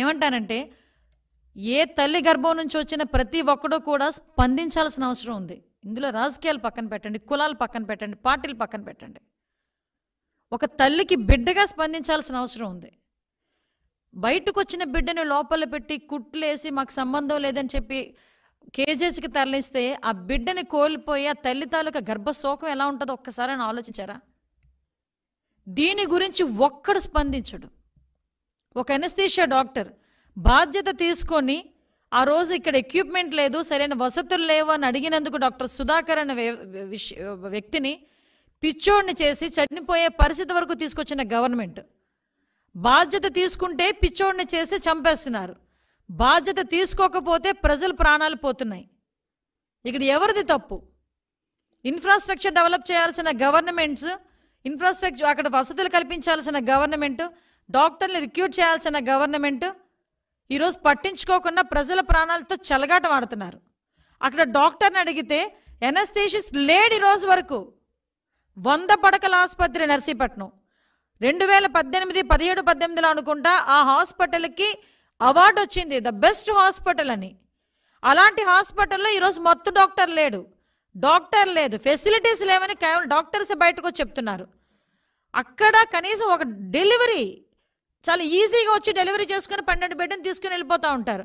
ఏమంటానంటే ఏ తల్లి గర్భం నుంచి వచ్చిన ప్రతి ఒక్కడూ కూడా స్పందించాల్సిన అవసరం ఉంది ఇందులో రాజకీయాలు పక్కన పెట్టండి కులాలు పక్కన పెట్టండి పార్టీలు పక్కన పెట్టండి ఒక తల్లికి బిడ్డగా స్పందించాల్సిన అవసరం ఉంది బయటకు వచ్చిన బిడ్డను లోపల పెట్టి కుట్లేసి మాకు సంబంధం లేదని చెప్పి కేజీహెచ్కి తరలిస్తే ఆ బిడ్డని కోల్పోయి ఆ తల్లి తాలూకా గర్భశోకం ఎలా ఉంటుందో ఒక్కసారి ఆలోచించారా దీని గురించి ఒక్కడు స్పందించడు ఒక ఎనస్తీషియా డాక్టర్ బాధ్యత తీసుకొని ఆ రోజు ఇక్కడ ఎక్విప్మెంట్ లేదు సరైన వసతులు లేవు అని అడిగినందుకు డాక్టర్ సుధాకర్ అనే వ్యక్తిని పిచ్చోడిని చేసి చనిపోయే పరిస్థితి వరకు తీసుకొచ్చిన గవర్నమెంట్ బాధ్యత తీసుకుంటే పిచ్చోడిని చేసి చంపేస్తున్నారు బాధ్యత తీసుకోకపోతే ప్రజలు ప్రాణాలు పోతున్నాయి ఇక్కడ ఎవరిది తప్పు ఇన్ఫ్రాస్ట్రక్చర్ డెవలప్ చేయాల్సిన గవర్నమెంట్స్ ఇన్ఫ్రాస్ట్రక్చర్ అక్కడ వసతులు కల్పించాల్సిన గవర్నమెంట్ డాక్టర్ని రిక్రూట్ చేయాల్సిన గవర్నమెంట్ ఈరోజు పట్టించుకోకుండా ప్రజల ప్రాణాలతో చలగాట ఆడుతున్నారు అక్కడ డాక్టర్ని అడిగితే ఎనస్థేషిస్ట్ లేడు ఈరోజు వరకు వంద పడకల ఆసుపత్రి నర్సీపట్నం రెండు వేల పద్దెనిమిది పదిహేడు పద్దెనిమిదిలో అనుకుంటా ఆ హాస్పిటల్కి అవార్డు వచ్చింది ద బెస్ట్ హాస్పిటల్ అని అలాంటి హాస్పిటల్లో ఈరోజు మొత్తం డాక్టర్ లేడు డాక్టర్ లేదు ఫెసిలిటీస్ లేవని కేవలం డాక్టర్స్ బయటకు చెప్తున్నారు అక్కడ కనీసం ఒక డెలివరీ చాలా ఈజీగా వచ్చి డెలివరీ చేసుకుని పన్నెండు బిడ్డను తీసుకుని వెళ్ళిపోతూ ఉంటారు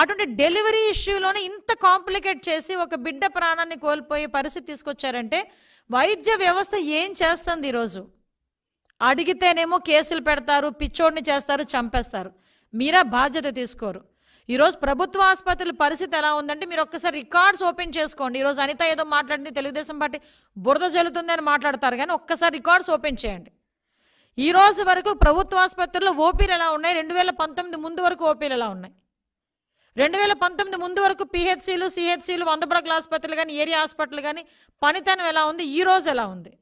అటువంటి డెలివరీ ఇష్యూలోనే ఇంత కాంప్లికేట్ చేసి ఒక బిడ్డ ప్రాణాన్ని కోల్పోయే పరిస్థితి తీసుకొచ్చారంటే వైద్య వ్యవస్థ ఏం చేస్తుంది ఈరోజు అడిగితేనేమో కేసులు పెడతారు పిచ్చోడిని చేస్తారు చంపేస్తారు మీరా బాధ్యత తీసుకోరు ఈరోజు ప్రభుత్వ ఆసుపత్రుల పరిస్థితి ఎలా ఉందంటే మీరు ఒక్కసారి రికార్డ్స్ ఓపెన్ చేసుకోండి ఈరోజు అనిత ఏదో మాట్లాడింది తెలుగుదేశం పార్టీ బురద జల్లుతుందని మాట్లాడతారు కానీ ఒక్కసారి రికార్డ్స్ ఓపెన్ చేయండి ఈ రోజు వరకు ప్రభుత్వ ఆసుపత్రుల్లో ఓపీలు ఎలా ఉన్నాయి రెండు వేల పంతొమ్మిది ముందు వరకు ఓపీలు ఎలా ఉన్నాయి రెండు వేల పంతొమ్మిది ముందు వరకు పిహెచ్సీలు సిహెచ్సీలు వంద ఆసుపత్రులు కానీ ఏరియా హాస్పిటల్ కానీ పనితనం ఎలా ఉంది ఈ రోజు ఎలా ఉంది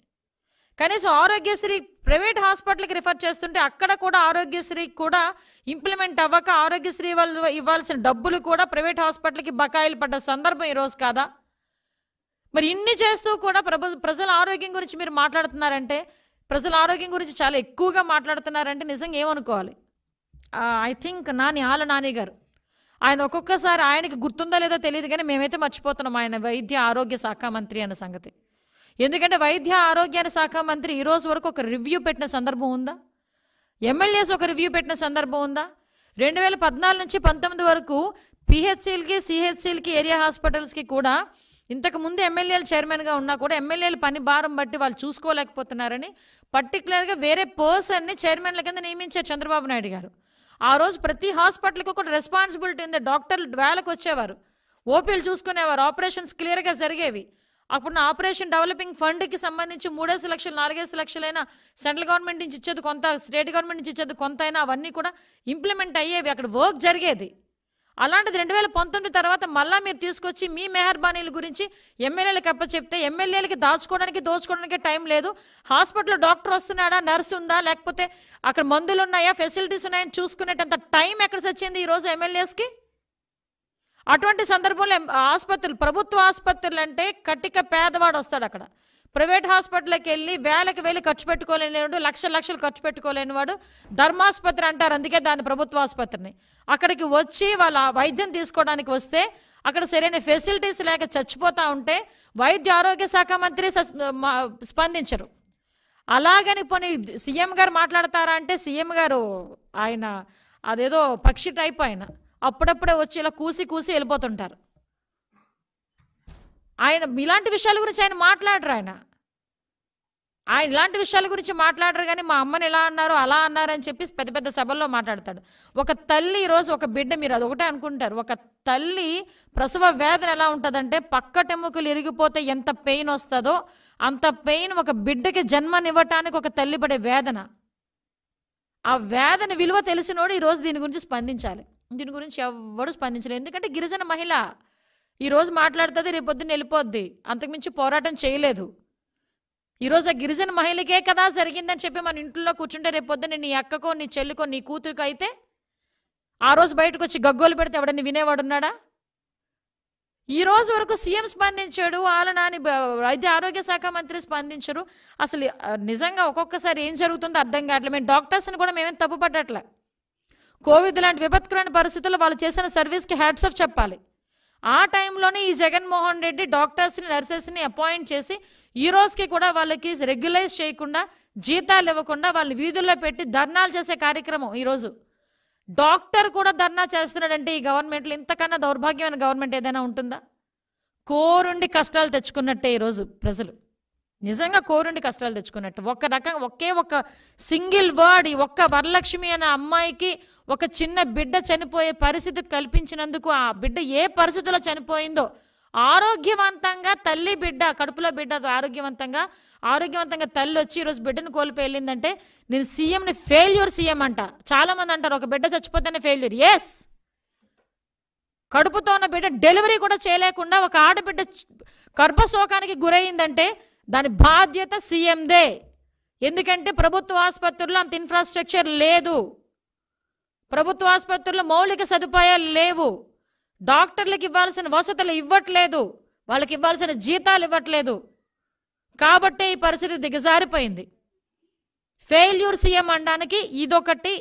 కనీసం ఆరోగ్యశ్రీ ప్రైవేట్ హాస్పిటల్కి రిఫర్ చేస్తుంటే అక్కడ కూడా ఆరోగ్యశ్రీ కూడా ఇంప్లిమెంట్ అవ్వక ఆరోగ్యశ్రీ వాళ్ళు ఇవ్వాల్సిన డబ్బులు కూడా ప్రైవేట్ హాస్పిటల్కి బకాయిలు పడ్డ సందర్భం ఈరోజు కాదా మరి ఇన్ని చేస్తూ కూడా ప్రభు ప్రజల ఆరోగ్యం గురించి మీరు మాట్లాడుతున్నారంటే ప్రజల ఆరోగ్యం గురించి చాలా ఎక్కువగా మాట్లాడుతున్నారంటే నిజంగా ఏమనుకోవాలి ఐ థింక్ నాని ఆల నాని గారు ఆయన ఒక్కొక్కసారి ఆయనకి గుర్తుందో లేదో తెలియదు కానీ మేమైతే మర్చిపోతున్నాం ఆయన వైద్య ఆరోగ్య శాఖ మంత్రి అన్న సంగతి ఎందుకంటే వైద్య ఆరోగ్య శాఖ మంత్రి ఈరోజు వరకు ఒక రివ్యూ పెట్టిన సందర్భం ఉందా ఎమ్మెల్యేస్ ఒక రివ్యూ పెట్టిన సందర్భం ఉందా రెండు వేల పద్నాలుగు నుంచి పంతొమ్మిది వరకు పిహెచ్సిల్కి సిహెచ్సిల్కి ఏరియా హాస్పిటల్స్కి కూడా ఇంతకుముందు ఎమ్మెల్యేలు చైర్మన్గా ఉన్నా కూడా ఎమ్మెల్యేల పని భారం బట్టి వాళ్ళు చూసుకోలేకపోతున్నారని పర్టికులర్గా వేరే పర్సన్ని చైర్మన్ల కింద నియమించారు చంద్రబాబు నాయుడు గారు ఆ రోజు ప్రతి హాస్పిటల్కి ఒక రెస్పాన్సిబిలిటీ ఉంది డాక్టర్లు వేలకు వచ్చేవారు ఓపీలు చూసుకునేవారు ఆపరేషన్స్ క్లియర్గా జరిగేవి అప్పుడున్న ఆపరేషన్ డెవలపింగ్ ఫండ్కి సంబంధించి మూడేసి లక్షలు నాలుగేసి లక్షలైనా సెంట్రల్ గవర్నమెంట్ నుంచి ఇచ్చేది కొంత స్టేట్ గవర్నమెంట్ నుంచి ఇచ్చేది కొంత అయినా అవన్నీ కూడా ఇంప్లిమెంట్ అయ్యేవి అక్కడ వర్క్ జరిగేది అలాంటిది రెండు వేల పంతొమ్మిది తర్వాత మళ్ళీ మీరు తీసుకొచ్చి మీ మెహర్బానీల గురించి ఎమ్మెల్యేలకు అప్పచెప్తే ఎమ్మెల్యేలకి దాచుకోవడానికి దోచుకోవడానికి టైం లేదు హాస్పిటల్లో డాక్టర్ వస్తున్నాడా నర్స్ ఉందా లేకపోతే అక్కడ మందులు ఉన్నాయా ఫెసిలిటీస్ ఉన్నాయని చూసుకునేటంత టైం ఎక్కడ సచ్చింది ఈరోజు ఎమ్మెల్యేస్కి అటువంటి సందర్భంలో ఆసుపత్రులు ప్రభుత్వ ఆసుపత్రులు అంటే కట్టిక పేదవాడు వస్తాడు అక్కడ ప్రైవేట్ హాస్పిటల్కి వెళ్ళి వేలకు వెళ్ళి ఖర్చు పెట్టుకోలేనివాడు లక్ష లక్షలు ఖర్చు పెట్టుకోలేనివాడు ధర్మాసుపత్రి అంటారు అందుకే దాని ప్రభుత్వ ఆసుపత్రిని అక్కడికి వచ్చి వాళ్ళ వైద్యం తీసుకోవడానికి వస్తే అక్కడ సరైన ఫెసిలిటీస్ లేక చచ్చిపోతూ ఉంటే వైద్య ఆరోగ్య శాఖ మంత్రి స్పందించరు అలాగని పోనీ సీఎం గారు మాట్లాడతారా అంటే సీఎం గారు ఆయన అదేదో పక్షి టైప్ ఆయన అప్పుడప్పుడే వచ్చి ఇలా కూసి కూసి వెళ్ళిపోతుంటారు ఆయన ఇలాంటి విషయాల గురించి ఆయన మాట్లాడరు ఆయన ఆయన ఇలాంటి విషయాల గురించి మాట్లాడరు కానీ మా అమ్మని ఎలా అన్నారు అలా అన్నారు అని చెప్పి పెద్ద పెద్ద సభల్లో మాట్లాడతాడు ఒక తల్లి ఈరోజు ఒక బిడ్డ మీరు అది ఒకటే అనుకుంటారు ఒక తల్లి ప్రసవ వేదన ఎలా ఉంటుందంటే టెముకలు ఇరిగిపోతే ఎంత పెయిన్ వస్తుందో అంత పెయిన్ ఒక బిడ్డకి జన్మనివ్వటానికి ఒక తల్లి పడే వేదన ఆ వేదన విలువ తెలిసినోడు ఈరోజు దీని గురించి స్పందించాలి దీని గురించి ఎవడు స్పందించలేదు ఎందుకంటే గిరిజన మహిళ ఈరోజు మాట్లాడుతుంది రేపొద్దున వెళ్ళిపోద్ది అంతకుమించి పోరాటం చేయలేదు ఈరోజు ఆ గిరిజన మహిళకే కదా జరిగిందని చెప్పి మన ఇంట్లో కూర్చుంటే రేపొద్దున నీ అక్కకో నీ చెల్లికో నీ కూతురుకు అయితే ఆ రోజు బయటకు వచ్చి గగ్గోలు పెడితే ఎవడని ఉన్నాడా ఈ రోజు వరకు సీఎం స్పందించాడు వాళ్ళ నాని వైద్య ఆరోగ్య శాఖ మంత్రి స్పందించరు అసలు నిజంగా ఒక్కొక్కసారి ఏం జరుగుతుందో అర్థం కావట్లేదు మేము డాక్టర్స్ని కూడా మేమేం తప్పు పట్టట్లే కోవిడ్ లాంటి విపత్కరమైన పరిస్థితుల్లో వాళ్ళు చేసిన సర్వీస్కి హ్యాట్సప్ చెప్పాలి ఆ టైంలోనే ఈ జగన్మోహన్ రెడ్డి డాక్టర్స్ని నర్సెస్ని అపాయింట్ చేసి ఈ రోజుకి కూడా వాళ్ళకి రెగ్యులైజ్ చేయకుండా జీతాలు ఇవ్వకుండా వాళ్ళు వీధుల్లో పెట్టి ధర్నాలు చేసే కార్యక్రమం ఈరోజు డాక్టర్ కూడా ధర్నా చేస్తున్నాడంటే ఈ గవర్నమెంట్లో ఇంతకన్నా దౌర్భాగ్యమైన గవర్నమెంట్ ఏదైనా ఉంటుందా కోరుండి కష్టాలు తెచ్చుకున్నట్టే ఈరోజు ప్రజలు నిజంగా కోరుండి కష్టాలు తెచ్చుకున్నట్టు ఒక రకం ఒకే ఒక సింగిల్ వర్డ్ ఈ ఒక్క వరలక్ష్మి అనే అమ్మాయికి ఒక చిన్న బిడ్డ చనిపోయే పరిస్థితి కల్పించినందుకు ఆ బిడ్డ ఏ పరిస్థితిలో చనిపోయిందో ఆరోగ్యవంతంగా తల్లి బిడ్డ కడుపులో బిడ్డ ఆరోగ్యవంతంగా ఆరోగ్యవంతంగా తల్లి వచ్చి ఈరోజు బిడ్డను కోల్పోయి వెళ్ళిందంటే నేను సీఎంని ఫెయిల్యూర్ సీఎం అంట చాలామంది అంటారు ఒక బిడ్డ చచ్చిపోతేనే ఫెయిల్యూర్ ఎస్ కడుపుతో ఉన్న బిడ్డ డెలివరీ కూడా చేయలేకుండా ఒక ఆడబిడ్డ గర్భశోకానికి గురైందంటే దాని బాధ్యత సీఎందే ఎందుకంటే ప్రభుత్వ ఆసుపత్రుల్లో అంత ఇన్ఫ్రాస్ట్రక్చర్ లేదు ప్రభుత్వ ఆసుపత్రుల్లో మౌలిక సదుపాయాలు లేవు డాక్టర్లకు ఇవ్వాల్సిన వసతులు ఇవ్వట్లేదు వాళ్ళకి ఇవ్వాల్సిన జీతాలు ఇవ్వట్లేదు కాబట్టే ఈ పరిస్థితి దిగజారిపోయింది ఫెయిల్యూర్ సీఎం అనడానికి ఇదొకటి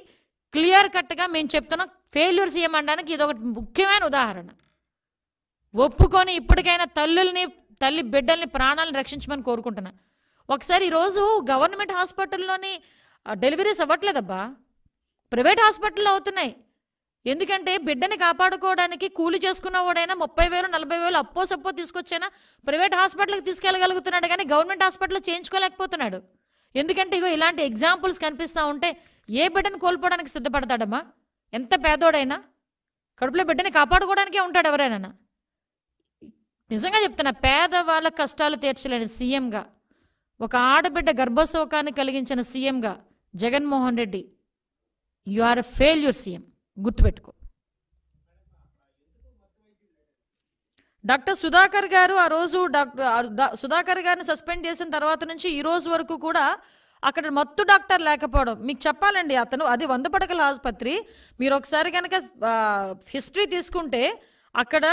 క్లియర్ కట్గా మేము చెప్తున్నాం ఫెయిల్యూర్ సీఎం అనడానికి ఇదొకటి ముఖ్యమైన ఉదాహరణ ఒప్పుకొని ఇప్పటికైనా తల్లుల్ని తల్లి బిడ్డల్ని ప్రాణాలను రక్షించమని కోరుకుంటున్నా ఒకసారి ఈరోజు గవర్నమెంట్ హాస్పిటల్లోని డెలివరీస్ అవ్వట్లేదబ్బా ప్రైవేట్ హాస్పిటల్లో అవుతున్నాయి ఎందుకంటే బిడ్డని కాపాడుకోవడానికి కూలి చేసుకున్నవాడైనా ముప్పై వేలు నలభై వేలు అప్పో సప్పో తీసుకొచ్చైనా ప్రైవేట్ హాస్పిటల్కి తీసుకెళ్ళగలుగుతున్నాడు కానీ గవర్నమెంట్ హాస్పిటల్లో చేయించుకోలేకపోతున్నాడు ఎందుకంటే ఇగో ఇలాంటి ఎగ్జాంపుల్స్ కనిపిస్తూ ఉంటే ఏ బిడ్డను కోల్పోవడానికి సిద్ధపడతాడమ్మా ఎంత పేదోడైనా కడుపులో బిడ్డని కాపాడుకోవడానికే ఉంటాడు ఎవరైనా నిజంగా చెప్తున్నా పేదవాళ్ళ కష్టాలు తీర్చలేని సీఎంగా ఒక ఆడబిడ్డ గర్భశోకాన్ని కలిగించిన సీఎంగా Jaganmohan Reddy you are a failure CM గుర్తుపెట్టుకో డాక్టర్ సుధాకర్ గారు ఆ రోజు డాక్టర్ సుధాకర్ గారిని సస్పెండ్ చేసిన తర్వాత నుంచి ఈ రోజు వరకు కూడా అక్కడ మత్తు డాక్టర్ లేకపోవడం మీకు చెప్పాలండి అతను అది వంద పడకల ఆసుపత్రి మీరు ఒకసారి కనుక హిస్టరీ తీసుకుంటే అక్కడ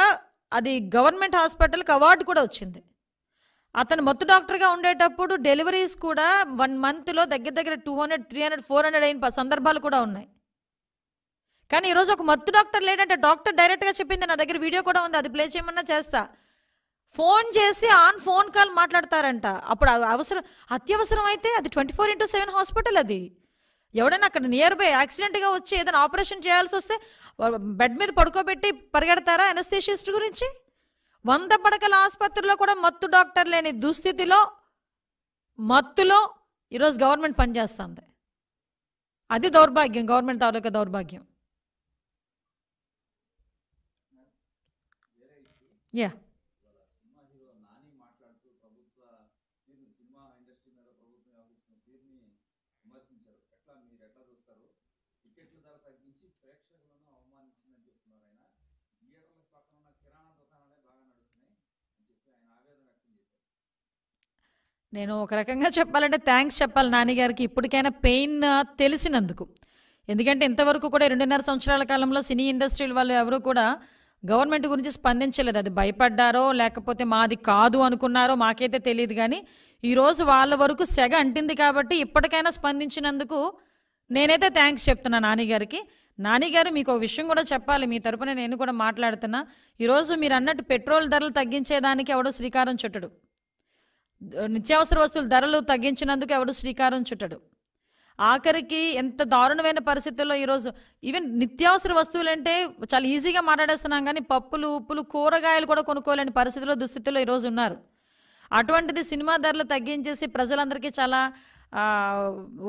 అది గవర్నమెంట్ హాస్పిటల్కి అవార్డు కూడా వచ్చింది అతను మత్తు డాక్టర్గా ఉండేటప్పుడు డెలివరీస్ కూడా వన్ మంత్లో దగ్గర దగ్గర two hundred three hundred four hundred అయిన సందర్భాలు కూడా ఉన్నాయి కానీ ఈరోజు ఒక మత్తు డాక్టర్ లేడంటే డాక్టర్ డైరెక్ట్గా చెప్పింది నా దగ్గర వీడియో కూడా ఉంది అది ప్లే చేయమన్నా చేస్తా ఫోన్ చేసి ఆన్ ఫోన్ కాల్ మాట్లాడతారంట అప్పుడు అవసరం అత్యవసరం అయితే అది twenty four into seven hospital అది ఎవడైనా అక్కడ నియర్ బై యాక్సిడెంట్గా వచ్చి ఏదైనా ఆపరేషన్ చేయాల్సి వస్తే బెడ్ మీద పడుకోబెట్టి పరిగెడతారా ఎనస్థేషియస్ట్ గురించి వంద పడకల ఆసుపత్రిలో కూడా మత్తు డాక్టర్ లేని దుస్థితిలో మత్తులో ఈరోజు గవర్నమెంట్ పనిచేస్తుంది అది దౌర్భాగ్యం గవర్నమెంట్ తాలూకా దౌర్భాగ్యం యా టికెట్ల ధర తగ్గించి ప్రేక్షకులను అవమానించిందని చెప్తున్నారు ఆయన థియేటర్ల పక్కన ఉన్న కిరాణా దుకాణాలే బాగా నడుస్తున్నాయి అని చెప్పి ఆయన ఆవేదన వ్యక్తం చేశారు నేను ఒక రకంగా చెప్పాలంటే థ్యాంక్స్ చెప్పాలి నాన్నగారికి ఇప్పటికైనా పెయిన్ తెలిసినందుకు ఎందుకంటే ఇంతవరకు కూడా రెండున్నర సంవత్సరాల కాలంలో సినీ ఇండస్ట్రీల వాళ్ళు ఎవరూ కూడా గవర్నమెంట్ గురించి స్పందించలేదు అది భయపడ్డారో లేకపోతే మాది కాదు అనుకున్నారో మాకైతే తెలియదు కానీ ఈరోజు వాళ్ళ వరకు సెగ అంటింది కాబట్టి ఇప్పటికైనా స్పందించినందుకు నేనైతే థ్యాంక్స్ చెప్తున్నా నానిగారికి నానిగారు మీకు ఒక విషయం కూడా చెప్పాలి మీ తరపున నేను కూడా మాట్లాడుతున్నా ఈరోజు మీరు అన్నట్టు పెట్రోల్ ధరలు తగ్గించేదానికి ఎవడో శ్రీకారం చుట్టడు నిత్యావసర వస్తువుల ధరలు తగ్గించినందుకు ఎవడు శ్రీకారం చుట్టడు ఆఖరికి ఎంత దారుణమైన పరిస్థితుల్లో ఈరోజు ఈవెన్ నిత్యావసర వస్తువులు అంటే చాలా ఈజీగా మాట్లాడేస్తున్నాం కానీ పప్పులు ఉప్పులు కూరగాయలు కూడా కొనుక్కోలేని పరిస్థితుల్లో దుస్థితుల్లో ఈరోజు ఉన్నారు అటువంటిది సినిమా ధరలు తగ్గించేసి ప్రజలందరికీ చాలా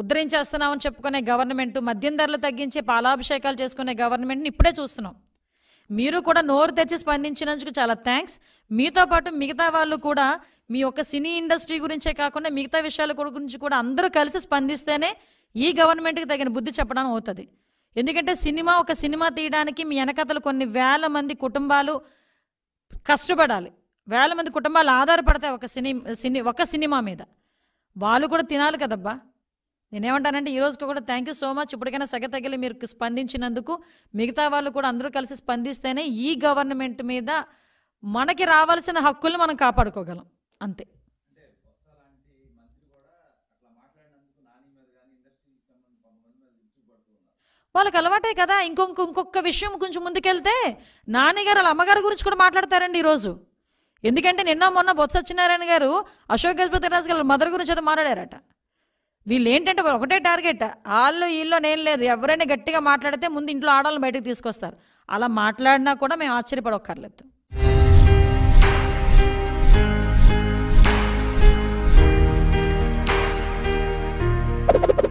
ఉద్ధరించేస్తున్నామని చెప్పుకునే గవర్నమెంట్ మద్యం ధరలు తగ్గించే పాలాభిషేకాలు చేసుకునే గవర్నమెంట్ని ఇప్పుడే చూస్తున్నాం మీరు కూడా నోరు తెచ్చి స్పందించినందుకు చాలా థ్యాంక్స్ మీతో పాటు మిగతా వాళ్ళు కూడా మీ యొక్క సినీ ఇండస్ట్రీ గురించే కాకుండా మిగతా విషయాల గురించి కూడా అందరూ కలిసి స్పందిస్తేనే ఈ గవర్నమెంట్కి తగిన బుద్ధి చెప్పడం అవుతుంది ఎందుకంటే సినిమా ఒక సినిమా తీయడానికి మీ వెనకథలు కొన్ని వేల మంది కుటుంబాలు కష్టపడాలి వేల మంది కుటుంబాలు ఆధారపడతాయి ఒక సినీ సినీ ఒక సినిమా మీద వాళ్ళు కూడా తినాలి కదబ్బా నేనేమంటానంటే ఈ రోజుకి కూడా థ్యాంక్ యూ సో మచ్ ఇప్పటికైనా సగ తగిలి మీరు స్పందించినందుకు మిగతా వాళ్ళు కూడా అందరూ కలిసి స్పందిస్తేనే ఈ గవర్నమెంట్ మీద మనకి రావాల్సిన హక్కుల్ని మనం కాపాడుకోగలం అంతే వాళ్ళకి అలవాటే కదా ఇంకొక ఇంకొక విషయం కొంచెం ముందుకెళ్తే నాన్నగారు వాళ్ళ అమ్మగారి గురించి కూడా మాట్లాడతారండి ఈరోజు ఎందుకంటే నిన్న మొన్న బొత్స సత్యనారాయణ గారు అశోక్ రాజు గారు మదర్ గురించి అయితే మాట్లాడారట వీళ్ళు ఏంటంటే ఒకటే టార్గెట్ వాళ్ళు వీళ్ళు నేను లేదు ఎవరైనా గట్టిగా మాట్లాడితే ముందు ఇంట్లో ఆడాలని బయటకు తీసుకొస్తారు అలా మాట్లాడినా కూడా మేము ఆశ్చర్యపడక్కర్లేదు you